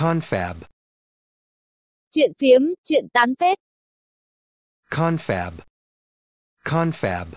Confab. Chuyện phiếm, chuyện tán phết. Confab. Confab.